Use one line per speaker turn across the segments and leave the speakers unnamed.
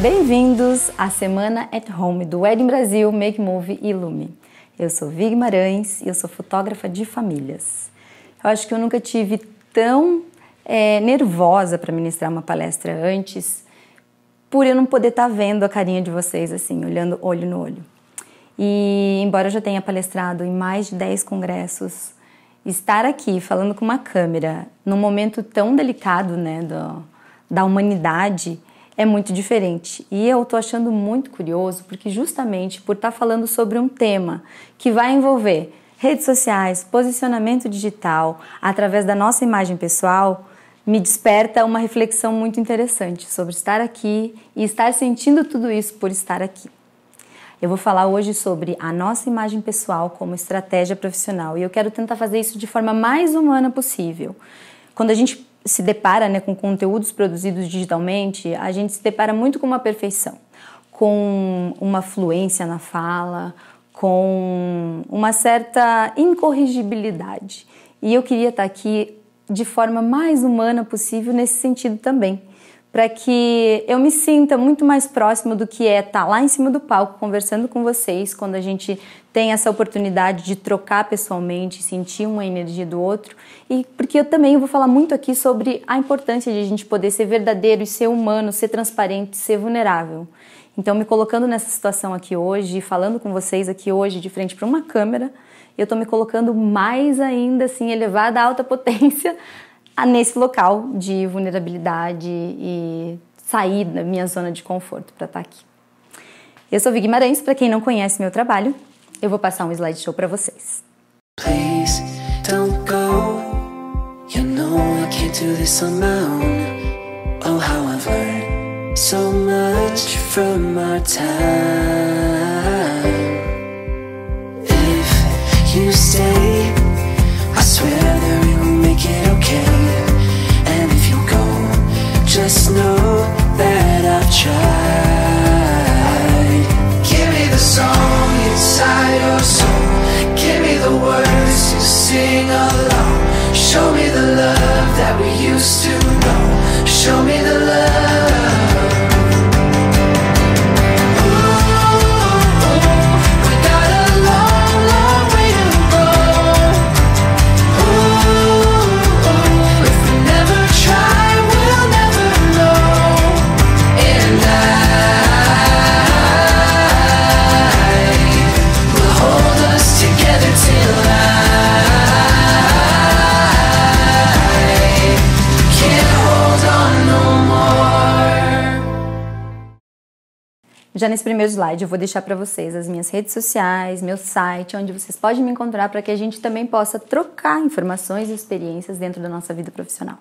Bem-vindos à Semana at Home do Wedding Brasil, Make Move e Lume. Eu sou Vig Marans e eu sou fotógrafa de famílias. Eu acho que eu nunca tive tão é, nervosa para ministrar uma palestra antes, por eu não poder estar tá vendo a carinha de vocês assim, olhando olho no olho. E embora eu já tenha palestrado em mais de 10 congressos, estar aqui falando com uma câmera num momento tão delicado, né, do, da humanidade, é muito diferente. E eu estou achando muito curioso, porque justamente por estar tá falando sobre um tema que vai envolver redes sociais, posicionamento digital, através da nossa imagem pessoal, me desperta uma reflexão muito interessante sobre estar aqui e estar sentindo tudo isso por estar aqui. Eu vou falar hoje sobre a nossa imagem pessoal como estratégia profissional e eu quero tentar fazer isso de forma mais humana possível. Quando a gente se depara né, com conteúdos produzidos digitalmente, a gente se depara muito com uma perfeição, com uma fluência na fala, com uma certa incorrigibilidade. E eu queria estar aqui de forma mais humana possível nesse sentido também para que eu me sinta muito mais próxima do que é estar tá lá em cima do palco conversando com vocês, quando a gente tem essa oportunidade de trocar pessoalmente, sentir uma energia do outro, e porque eu também vou falar muito aqui sobre a importância de a gente poder ser verdadeiro e ser humano, ser transparente, ser vulnerável. Então, me colocando nessa situação aqui hoje, falando com vocês aqui hoje de frente para uma câmera, eu estou me colocando mais ainda assim elevada a alta potência nesse local de vulnerabilidade e sair da minha zona de conforto para estar tá aqui. Eu sou Vig Guimarães, para quem não conhece meu trabalho, eu vou passar um slideshow para vocês. Oh, you stay, I swear that we will make it. Já nesse primeiro slide eu vou deixar para vocês as minhas redes sociais, meu site, onde vocês podem me encontrar para que a gente também possa trocar informações e experiências dentro da nossa vida profissional.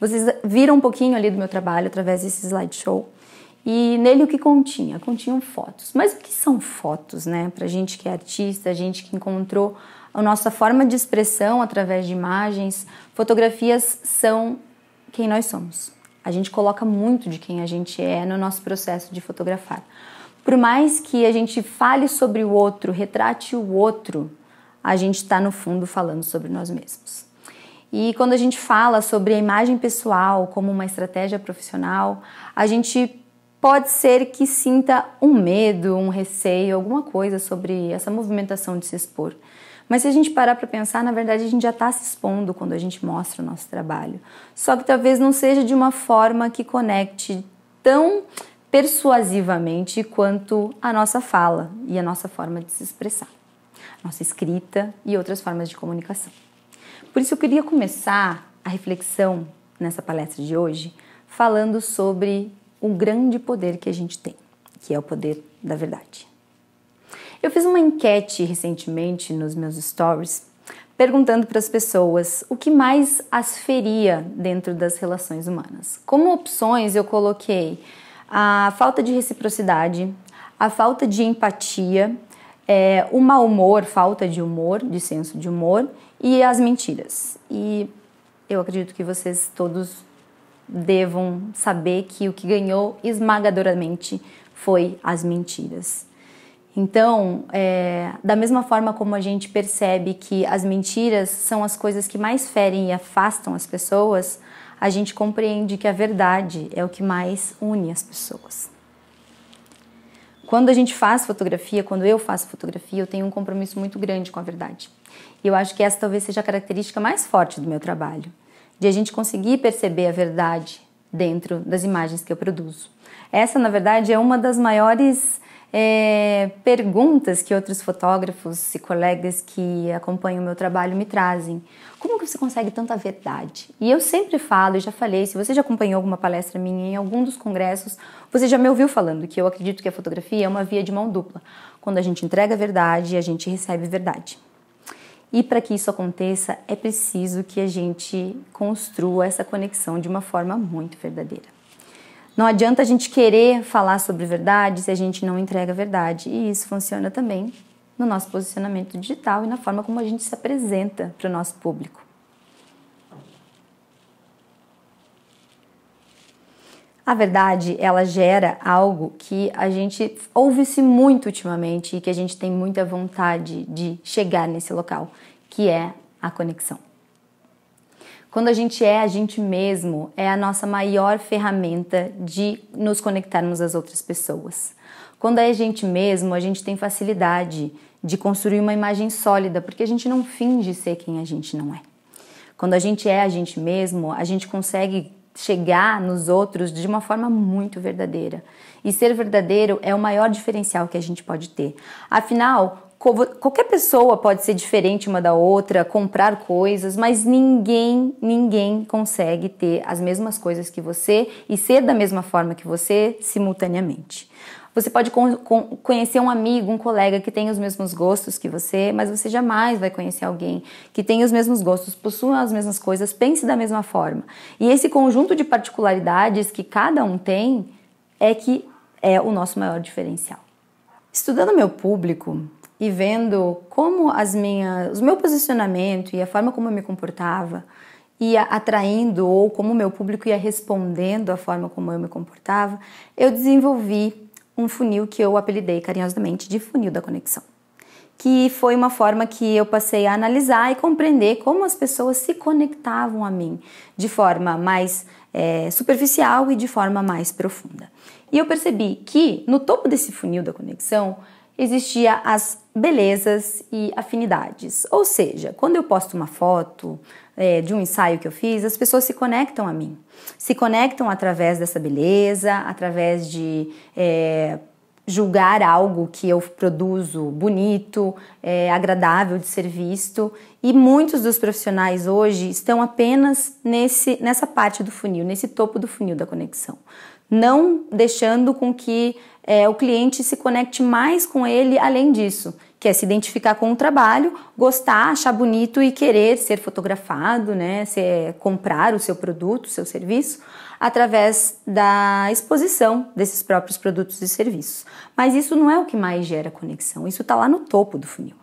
Vocês viram um pouquinho ali do meu trabalho através desse slideshow. E nele o que continha? Continham fotos. Mas o que são fotos, né? a gente que é artista, a gente que encontrou a nossa forma de expressão através de imagens, fotografias são quem nós somos. A gente coloca muito de quem a gente é no nosso processo de fotografar. Por mais que a gente fale sobre o outro, retrate o outro, a gente está no fundo falando sobre nós mesmos. E quando a gente fala sobre a imagem pessoal como uma estratégia profissional, a gente pode ser que sinta um medo, um receio, alguma coisa sobre essa movimentação de se expor. Mas se a gente parar para pensar, na verdade a gente já está se expondo quando a gente mostra o nosso trabalho. Só que talvez não seja de uma forma que conecte tão persuasivamente quanto a nossa fala e a nossa forma de se expressar, nossa escrita e outras formas de comunicação. Por isso eu queria começar a reflexão nessa palestra de hoje falando sobre o grande poder que a gente tem, que é o poder da verdade. Eu fiz uma enquete recentemente nos meus stories perguntando para as pessoas o que mais as feria dentro das relações humanas. Como opções, eu coloquei a falta de reciprocidade, a falta de empatia, é, o mau humor, falta de humor, de senso de humor e as mentiras. E eu acredito que vocês todos devam saber que o que ganhou esmagadoramente foi as mentiras. Então, é, da mesma forma como a gente percebe que as mentiras são as coisas que mais ferem e afastam as pessoas, a gente compreende que a verdade é o que mais une as pessoas. Quando a gente faz fotografia, quando eu faço fotografia, eu tenho um compromisso muito grande com a verdade. E eu acho que essa talvez seja a característica mais forte do meu trabalho, de a gente conseguir perceber a verdade dentro das imagens que eu produzo. Essa, na verdade, é uma das maiores é, perguntas que outros fotógrafos e colegas que acompanham o meu trabalho me trazem. Como que você consegue tanta verdade? E eu sempre falo, já falei, se você já acompanhou alguma palestra minha em algum dos congressos, você já me ouviu falando que eu acredito que a fotografia é uma via de mão dupla. Quando a gente entrega a verdade, a gente recebe verdade. E para que isso aconteça, é preciso que a gente construa essa conexão de uma forma muito verdadeira. Não adianta a gente querer falar sobre verdade se a gente não entrega a verdade. E isso funciona também no nosso posicionamento digital e na forma como a gente se apresenta para o nosso público. A verdade, ela gera algo que a gente ouve-se muito ultimamente e que a gente tem muita vontade de chegar nesse local, que é a conexão. Quando a gente é a gente mesmo, é a nossa maior ferramenta de nos conectarmos às outras pessoas. Quando é a gente mesmo, a gente tem facilidade de construir uma imagem sólida, porque a gente não finge ser quem a gente não é. Quando a gente é a gente mesmo, a gente consegue chegar nos outros de uma forma muito verdadeira. E ser verdadeiro é o maior diferencial que a gente pode ter. Afinal, qualquer pessoa pode ser diferente uma da outra, comprar coisas, mas ninguém, ninguém consegue ter as mesmas coisas que você e ser da mesma forma que você simultaneamente. Você pode conhecer um amigo, um colega que tem os mesmos gostos que você, mas você jamais vai conhecer alguém que tem os mesmos gostos, possua as mesmas coisas, pense da mesma forma. E esse conjunto de particularidades que cada um tem é que é o nosso maior diferencial. Estudando meu público, e vendo como as minhas, o meu posicionamento e a forma como eu me comportava ia atraindo ou como o meu público ia respondendo à forma como eu me comportava, eu desenvolvi um funil que eu apelidei carinhosamente de funil da conexão. Que foi uma forma que eu passei a analisar e compreender como as pessoas se conectavam a mim de forma mais é, superficial e de forma mais profunda. E eu percebi que no topo desse funil da conexão existia as belezas e afinidades. Ou seja, quando eu posto uma foto é, de um ensaio que eu fiz, as pessoas se conectam a mim. Se conectam através dessa beleza, através de é, julgar algo que eu produzo bonito, é, agradável de ser visto. E muitos dos profissionais hoje estão apenas nesse, nessa parte do funil, nesse topo do funil da conexão não deixando com que é, o cliente se conecte mais com ele além disso, que é se identificar com o trabalho, gostar, achar bonito e querer ser fotografado, né, ser, comprar o seu produto, o seu serviço, através da exposição desses próprios produtos e serviços. Mas isso não é o que mais gera conexão, isso está lá no topo do funil.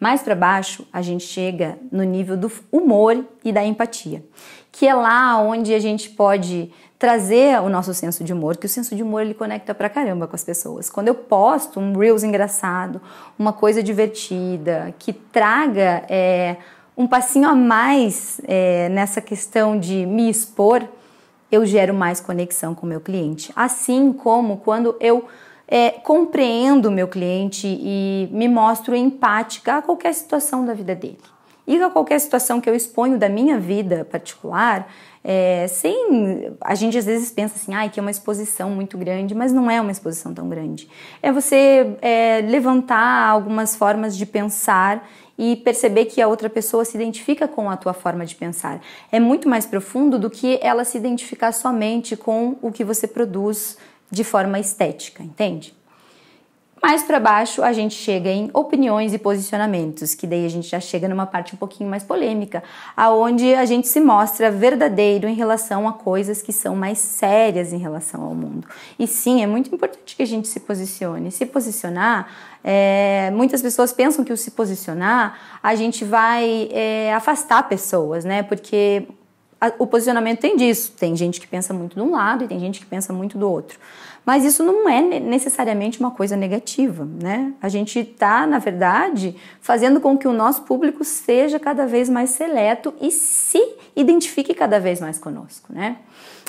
Mais para baixo, a gente chega no nível do humor e da empatia, que é lá onde a gente pode trazer o nosso senso de humor, que o senso de humor ele conecta pra caramba com as pessoas. Quando eu posto um Reels engraçado, uma coisa divertida, que traga é, um passinho a mais é, nessa questão de me expor, eu gero mais conexão com o meu cliente. Assim como quando eu é, compreendo o meu cliente e me mostro empática a qualquer situação da vida dele e a qualquer situação que eu exponho da minha vida particular, é, sem. A gente às vezes pensa assim, ai, ah, que é uma exposição muito grande, mas não é uma exposição tão grande. É você é, levantar algumas formas de pensar e perceber que a outra pessoa se identifica com a tua forma de pensar. É muito mais profundo do que ela se identificar somente com o que você produz de forma estética, entende? Mais para baixo a gente chega em opiniões e posicionamentos, que daí a gente já chega numa parte um pouquinho mais polêmica, aonde a gente se mostra verdadeiro em relação a coisas que são mais sérias em relação ao mundo. E sim, é muito importante que a gente se posicione. Se posicionar, é, muitas pessoas pensam que o se posicionar a gente vai é, afastar pessoas, né? Porque o posicionamento tem disso. Tem gente que pensa muito de um lado e tem gente que pensa muito do outro. Mas isso não é necessariamente uma coisa negativa, né? A gente está, na verdade, fazendo com que o nosso público seja cada vez mais seleto e se identifique cada vez mais conosco, né?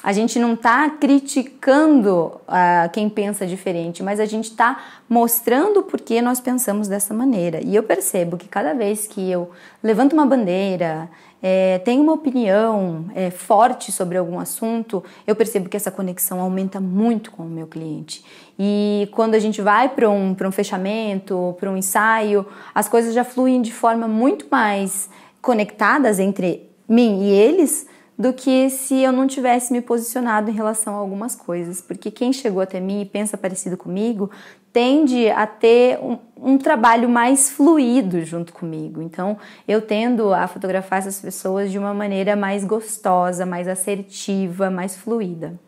A gente não está criticando uh, quem pensa diferente, mas a gente está mostrando por que nós pensamos dessa maneira. E eu percebo que cada vez que eu levanto uma bandeira, é, tenho uma opinião é, forte sobre algum assunto, eu percebo que essa conexão aumenta muito com o meu meu cliente. E quando a gente vai para um, um fechamento, para um ensaio, as coisas já fluem de forma muito mais conectadas entre mim e eles do que se eu não tivesse me posicionado em relação a algumas coisas, porque quem chegou até mim e pensa parecido comigo tende a ter um, um, trabalho mais fluido junto comigo. Então, eu tendo a fotografar essas pessoas de uma maneira mais gostosa, mais assertiva, mais fluida.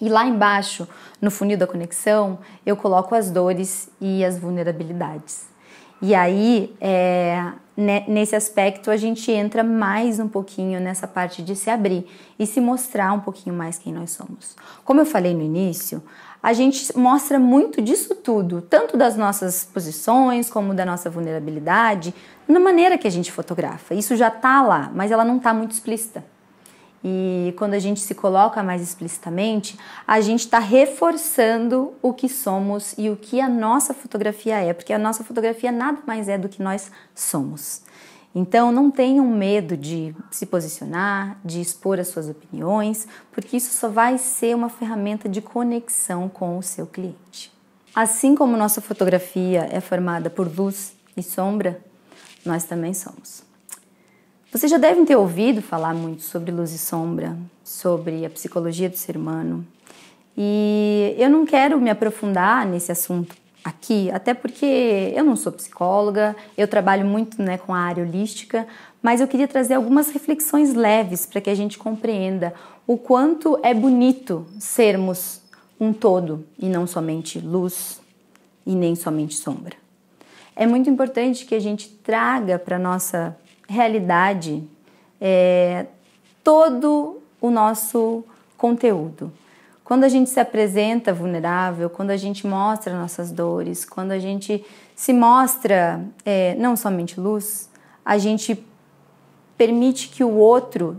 E lá embaixo, no funil da conexão, eu coloco as dores e as vulnerabilidades. E aí, é, né, nesse aspecto, a gente entra mais um pouquinho nessa parte de se abrir e se mostrar um pouquinho mais quem nós somos. Como eu falei no início, a gente mostra muito disso tudo, tanto das nossas posições como da nossa vulnerabilidade, na maneira que a gente fotografa. Isso já está lá, mas ela não está muito explícita. E quando a gente se coloca mais explicitamente, a gente está reforçando o que somos e o que a nossa fotografia é, porque a nossa fotografia nada mais é do que nós somos. Então não tenham medo de se posicionar, de expor as suas opiniões, porque isso só vai ser uma ferramenta de conexão com o seu cliente. Assim como nossa fotografia é formada por luz e sombra, nós também somos. Vocês já devem ter ouvido falar muito sobre luz e sombra, sobre a psicologia do ser humano. E eu não quero me aprofundar nesse assunto aqui, até porque eu não sou psicóloga, eu trabalho muito né, com a área holística, mas eu queria trazer algumas reflexões leves para que a gente compreenda o quanto é bonito sermos um todo e não somente luz e nem somente sombra. É muito importante que a gente traga para nossa realidade é, todo o nosso conteúdo. Quando a gente se apresenta vulnerável, quando a gente mostra nossas dores, quando a gente se mostra é, não somente luz, a gente permite que o outro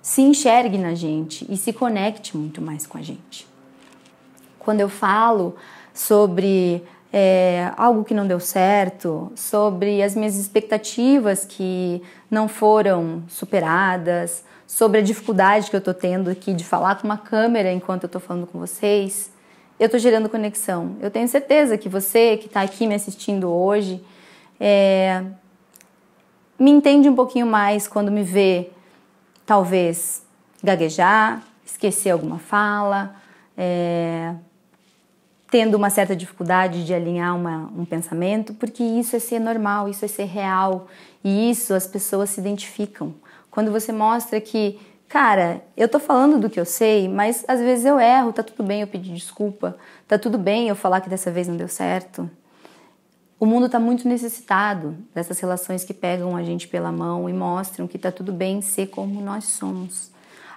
se enxergue na gente e se conecte muito mais com a gente. Quando eu falo sobre é, algo que não deu certo, sobre as minhas expectativas que não foram superadas, sobre a dificuldade que eu estou tendo aqui de falar com uma câmera enquanto eu estou falando com vocês, eu estou gerando conexão. Eu tenho certeza que você que está aqui me assistindo hoje é, me entende um pouquinho mais quando me vê, talvez, gaguejar, esquecer alguma fala. É, tendo uma certa dificuldade de alinhar uma, um pensamento, porque isso é ser normal, isso é ser real e isso as pessoas se identificam. Quando você mostra que, cara, eu tô falando do que eu sei, mas às vezes eu erro, tá tudo bem eu pedir desculpa, tá tudo bem eu falar que dessa vez não deu certo. O mundo está muito necessitado dessas relações que pegam a gente pela mão e mostram que tá tudo bem ser como nós somos.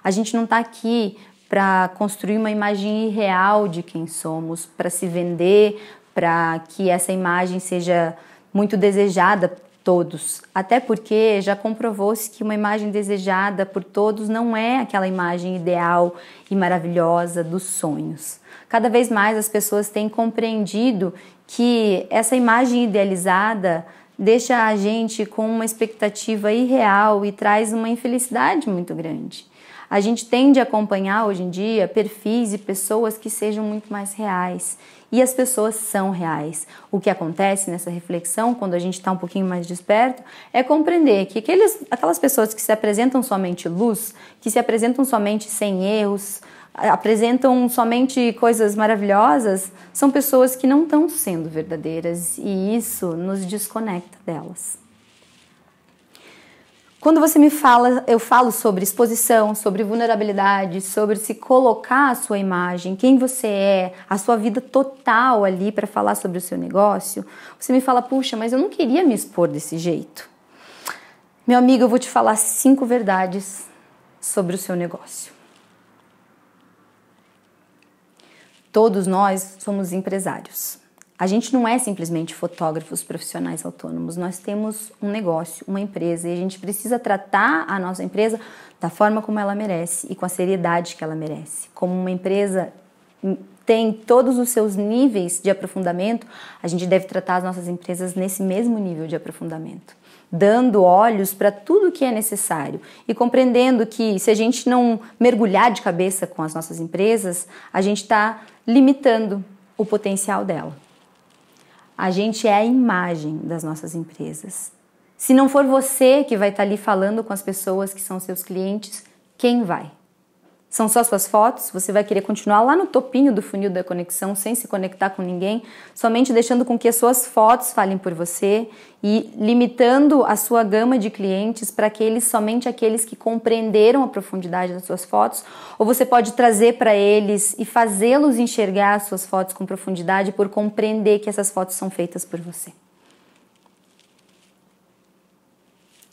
A gente não está aqui para construir uma imagem irreal de quem somos, para se vender, para que essa imagem seja muito desejada por todos. Até porque já comprovou-se que uma imagem desejada por todos não é aquela imagem ideal e maravilhosa dos sonhos. Cada vez mais as pessoas têm compreendido que essa imagem idealizada deixa a gente com uma expectativa irreal e traz uma infelicidade muito grande. A gente tende a acompanhar hoje em dia perfis e pessoas que sejam muito mais reais. E as pessoas são reais. O que acontece nessa reflexão, quando a gente está um pouquinho mais desperto, é compreender que aqueles, aquelas pessoas que se apresentam somente luz, que se apresentam somente sem erros, apresentam somente coisas maravilhosas, são pessoas que não estão sendo verdadeiras e isso nos desconecta delas. Quando você me fala, eu falo sobre exposição, sobre vulnerabilidade, sobre se colocar a sua imagem, quem você é, a sua vida total ali para falar sobre o seu negócio, você me fala, puxa, mas eu não queria me expor desse jeito. Meu amigo, eu vou te falar cinco verdades sobre o seu negócio. Todos nós somos empresários. A gente não é simplesmente fotógrafos profissionais autônomos, nós temos um negócio, uma empresa, e a gente precisa tratar a nossa empresa da forma como ela merece e com a seriedade que ela merece. Como uma empresa tem todos os seus níveis de aprofundamento, a gente deve tratar as nossas empresas nesse mesmo nível de aprofundamento, dando olhos para tudo o que é necessário e compreendendo que se a gente não mergulhar de cabeça com as nossas empresas, a gente está limitando o potencial dela. A gente é a imagem das nossas empresas. Se não for você que vai estar tá ali falando com as pessoas que são seus clientes, quem vai? são só suas fotos, você vai querer continuar lá no topinho do funil da conexão, sem se conectar com ninguém, somente deixando com que as suas fotos falem por você e limitando a sua gama de clientes para aqueles somente aqueles que compreenderam a profundidade das suas fotos, ou você pode trazer para eles e fazê-los enxergar as suas fotos com profundidade por compreender que essas fotos são feitas por você.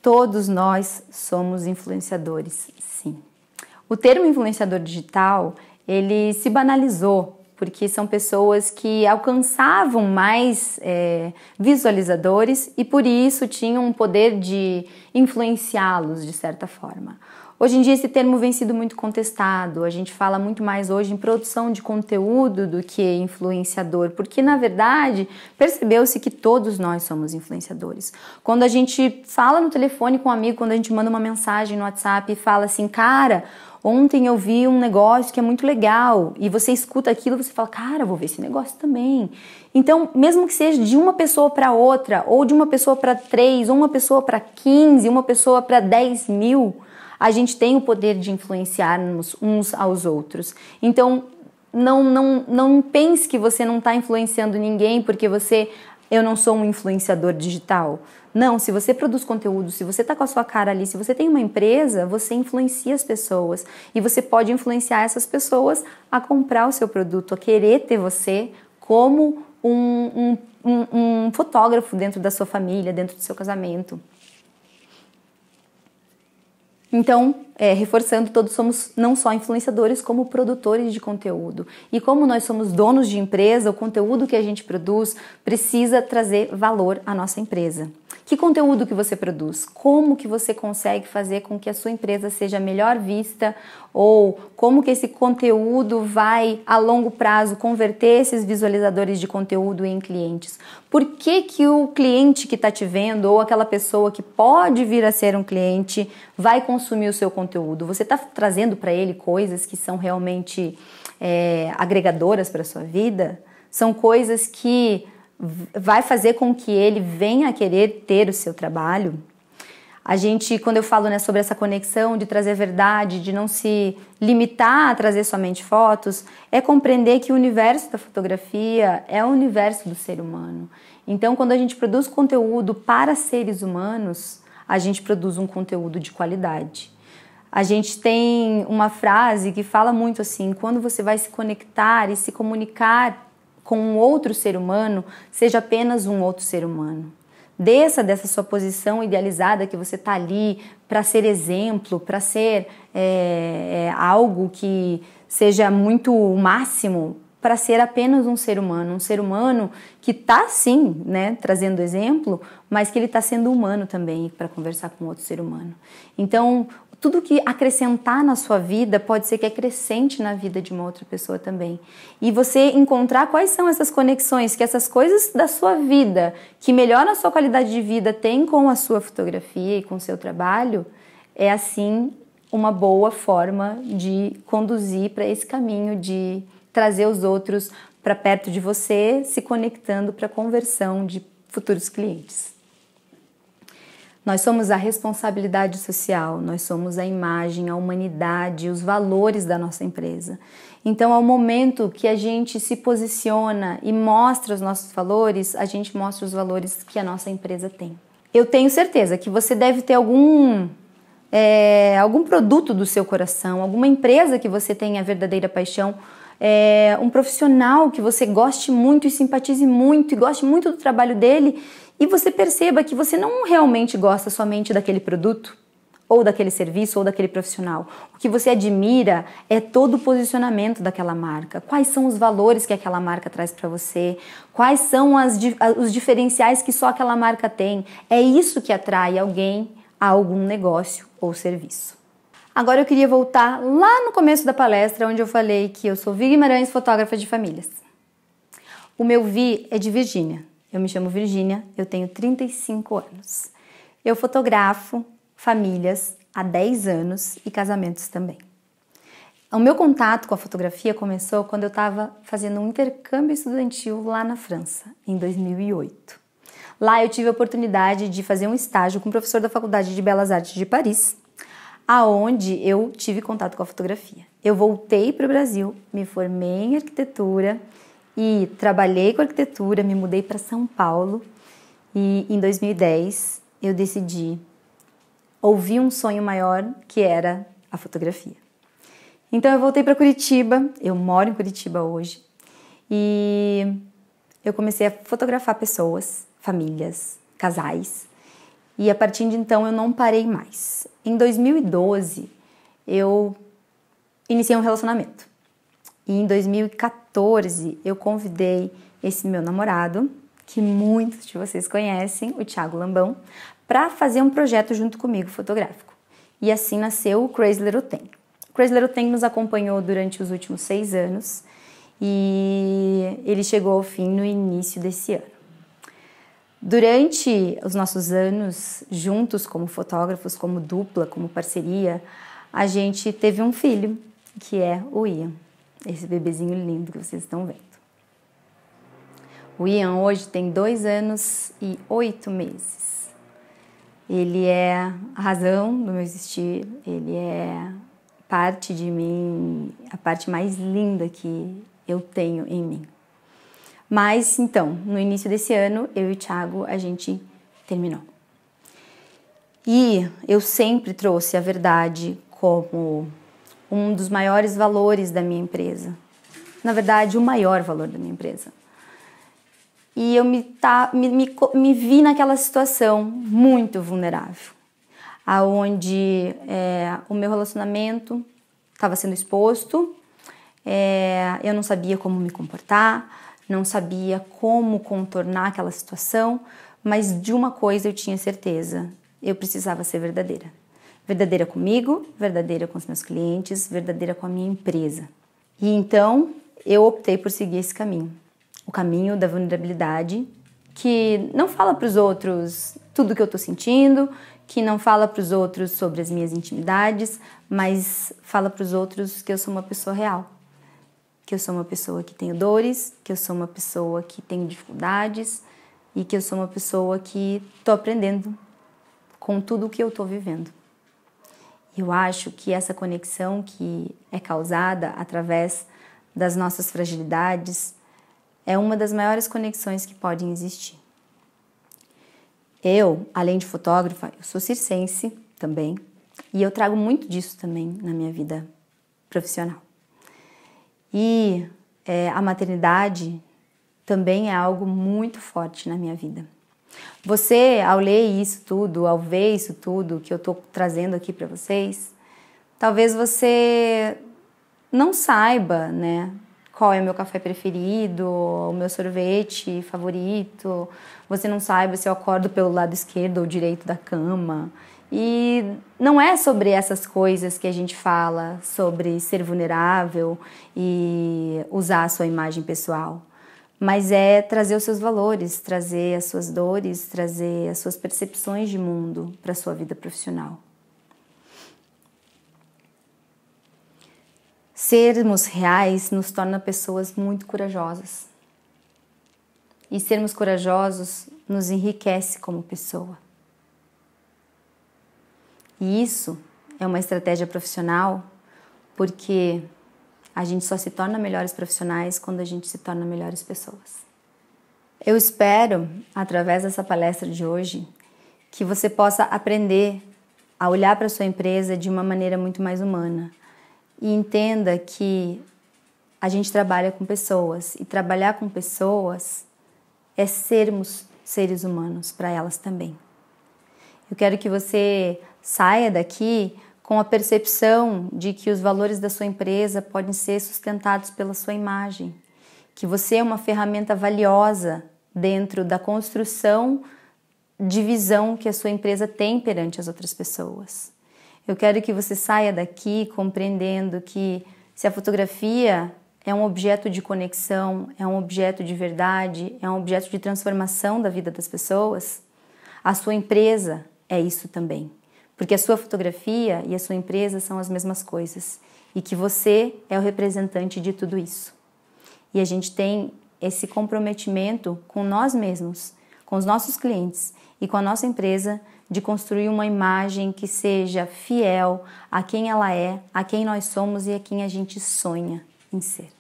Todos nós somos influenciadores, sim. O termo influenciador digital, ele se banalizou porque são pessoas que alcançavam mais é, visualizadores e por isso tinham um poder de influenciá-los de certa forma. Hoje em dia esse termo vem sido muito contestado. A gente fala muito mais hoje em produção de conteúdo do que influenciador, porque na verdade percebeu-se que todos nós somos influenciadores. Quando a gente fala no telefone com um amigo, quando a gente manda uma mensagem no WhatsApp e fala assim, cara, Ontem eu vi um negócio que é muito legal e você escuta aquilo, você fala, cara, vou ver esse negócio também. Então, mesmo que seja de uma pessoa para outra, ou de uma pessoa para três, ou uma pessoa para quinze uma pessoa para dez mil, a gente tem o poder de influenciarmos uns aos outros. Então, não, não, não pense que você não está influenciando ninguém porque você eu não sou um influenciador digital. Não, se você produz conteúdo, se você está com a sua cara ali, se você tem uma empresa, você influencia as pessoas e você pode influenciar essas pessoas a comprar o seu produto, a querer ter você como um, um, um, um fotógrafo dentro da sua família, dentro do seu casamento. Então, é, reforçando, todos somos não só influenciadores, como produtores de conteúdo. E como nós somos donos de empresa, o conteúdo que a gente produz precisa trazer valor à nossa empresa. Que conteúdo que você produz? Como que você consegue fazer com que a sua empresa seja melhor vista ou como que esse conteúdo vai a longo prazo converter esses visualizadores de conteúdo em clientes? Por que que o cliente que está te vendo ou aquela pessoa que pode vir a ser um cliente vai consumir o seu conteúdo? Você está trazendo para ele coisas que são realmente é, agregadoras para sua vida? São coisas que vai fazer com que ele venha a querer ter o seu trabalho. A gente, quando eu falo né, sobre essa conexão de trazer verdade, de não se limitar a trazer somente fotos, é compreender que o universo da fotografia é o universo do ser humano. Então, quando a gente produz conteúdo para seres humanos, a gente produz um conteúdo de qualidade. A gente tem uma frase que fala muito assim: quando você vai se conectar e se comunicar com um outro ser humano seja apenas um outro ser humano. Desça dessa sua posição idealizada que você está ali para ser exemplo, para ser é, é, algo que seja muito o máximo, para ser apenas um ser humano. Um ser humano que está sim, né, trazendo exemplo, mas que ele está sendo humano também para conversar com outro ser humano. Então, tudo que acrescentar na sua vida pode ser que acrescente na vida de uma outra pessoa também. E você encontrar quais são essas conexões, que essas coisas da sua vida, que melhoram a sua qualidade de vida, tem com a sua fotografia e com o seu trabalho, é assim uma boa forma de conduzir para esse caminho de trazer os outros para perto de você, se conectando para a conversão de futuros clientes. Nós somos a responsabilidade social, nós somos a imagem, a humanidade, os valores da nossa empresa. Então, ao momento que a gente se posiciona e mostra os nossos valores, a gente mostra os valores que a nossa empresa tem. Eu tenho certeza que você deve ter algum é, algum produto do seu coração, alguma empresa que você tenha verdadeira paixão, é, um profissional que você goste muito e simpatize muito e goste muito do trabalho dele e você perceba que você não realmente gosta somente daquele produto, ou daquele serviço ou daquele profissional. O que você admira é todo o posicionamento daquela marca. Quais são os valores que aquela marca traz para você? Quais são as, os diferenciais que só aquela marca tem? É isso que atrai alguém a algum negócio ou serviço. Agora eu queria voltar lá no começo da palestra, onde eu falei que eu sou Vi Guimarães, fotógrafa de famílias. O meu Vi é de Virgínia, eu me chamo Virgínia, eu tenho 35 anos. Eu fotografo famílias há 10 anos e casamentos também. O meu contato com a fotografia começou quando eu estava fazendo um intercâmbio estudantil lá na França, em 2008. Lá eu tive a oportunidade de fazer um estágio com um professor da Faculdade de Belas Artes de Paris, aonde eu tive contato com a fotografia. Eu voltei para o Brasil, me formei em arquitetura e trabalhei com arquitetura, me mudei para São Paulo e em 2010 eu decidi ouvir um sonho maior que era a fotografia. Então eu voltei para Curitiba, eu moro em Curitiba hoje, e eu comecei a fotografar pessoas, famílias, casais. E a partir de então eu não parei mais. Em 2012 eu iniciei um relacionamento. E em 2014 2014, eu convidei esse meu namorado, que muitos de vocês conhecem, o Thiago Lambão, para fazer um projeto junto comigo fotográfico. E assim nasceu o Crazy Little Thing. O Crazy Little Thing nos acompanhou durante os últimos seis anos e ele chegou ao fim no início desse ano. Durante os nossos anos juntos, como fotógrafos, como dupla, como parceria, a gente teve um filho, que é o Ian esse bebezinho lindo que vocês estão vendo. O Ian hoje tem dois anos e oito meses. Ele é a razão do meu existir, ele é parte de mim, a parte mais linda que eu tenho em mim. Mas então, no início desse ano, eu e o Thiago a gente terminou. E eu sempre trouxe a verdade como um dos maiores valores da minha empresa. Na verdade, o maior valor da minha empresa. E eu me, tá, me, me, me vi naquela situação muito vulnerável, aonde é, o meu relacionamento estava sendo exposto, é, eu não sabia como me comportar, não sabia como contornar aquela situação, mas de uma coisa eu tinha certeza: eu precisava ser verdadeira verdadeira comigo, verdadeira com os meus clientes, verdadeira com a minha empresa. E então eu optei por seguir esse caminho, o caminho da vulnerabilidade, que não fala para os outros tudo o que eu estou sentindo, que não fala para os outros sobre as minhas intimidades, mas fala para os outros que eu sou uma pessoa real, que eu sou uma pessoa que tenho dores, que eu sou uma pessoa que tenho dificuldades e que eu sou uma pessoa que estou aprendendo com tudo o que eu estou vivendo. Eu acho que essa conexão que é causada através das nossas fragilidades é uma das maiores conexões que podem existir. Eu, além de fotógrafa, eu sou circense também e eu trago muito disso também na minha vida profissional. E é, a maternidade também é algo muito forte na minha vida. Você, ao ler isso tudo, ao ver isso tudo que eu estou trazendo aqui para vocês, talvez você não saiba, né? Qual é o meu café preferido, o meu sorvete favorito. Você não saiba se eu acordo pelo lado esquerdo ou direito da cama. E não é sobre essas coisas que a gente fala, sobre ser vulnerável e usar a sua imagem pessoal mas é trazer os seus valores, trazer as suas dores, trazer as suas percepções de mundo para a sua vida profissional. Sermos reais nos torna pessoas muito corajosas. E sermos corajosos nos enriquece como pessoa. E isso é uma estratégia profissional porque a gente só se torna melhores profissionais quando a gente se torna melhores pessoas. Eu espero, através dessa palestra de hoje, que você possa aprender a olhar para sua empresa de uma maneira muito mais humana e entenda que a gente trabalha com pessoas e trabalhar com pessoas é sermos seres humanos para elas também. Eu quero que você saia daqui com a percepção de que os valores da sua empresa podem ser sustentados pela sua imagem, que você é uma ferramenta valiosa dentro da construção de visão que a sua empresa tem perante as outras pessoas. Eu quero que você saia daqui compreendendo que se a fotografia é um objeto de conexão, é um objeto de verdade, é um objeto de transformação da vida das pessoas, a sua empresa é isso também porque a sua fotografia e a sua empresa são as mesmas coisas e que você é o representante de tudo isso. E a gente tem esse comprometimento com nós mesmos, com os nossos clientes e com a nossa empresa de construir uma imagem que seja fiel a quem ela é, a quem nós somos e a quem a gente sonha em ser.